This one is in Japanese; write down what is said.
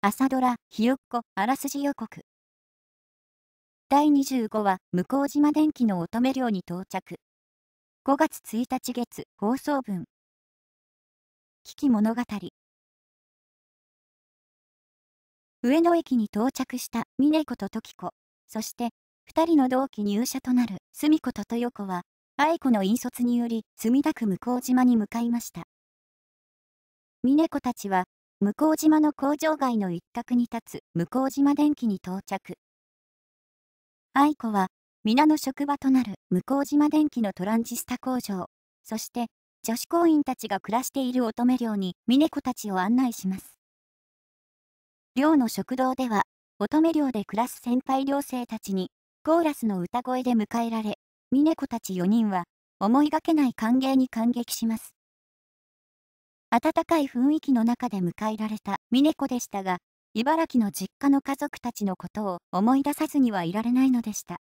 朝ドラ、ひよっこ、あらすじ予告。第25話、向島電機の乙女寮に到着。5月1日月、放送分。危機物語。上野駅に到着した峰子と時子、そして、2人の同期入社となる澄子と豊子は、愛子の引率により、墨田区向島に向かいました。峰子たちは、向島の工場街の一角に立つ向島電機に到着。愛子は、皆の職場となる向島電機のトランジスタ工場、そして女子工員たちが暮らしている乙女寮に峰子たちを案内します。寮の食堂では、乙女寮で暮らす先輩寮生たちに、コーラスの歌声で迎えられ、峰子たち4人は、思いがけない歓迎に感激します。温かい雰囲気の中で迎えられた峰子でしたが、茨城の実家の家族たちのことを思い出さずにはいられないのでした。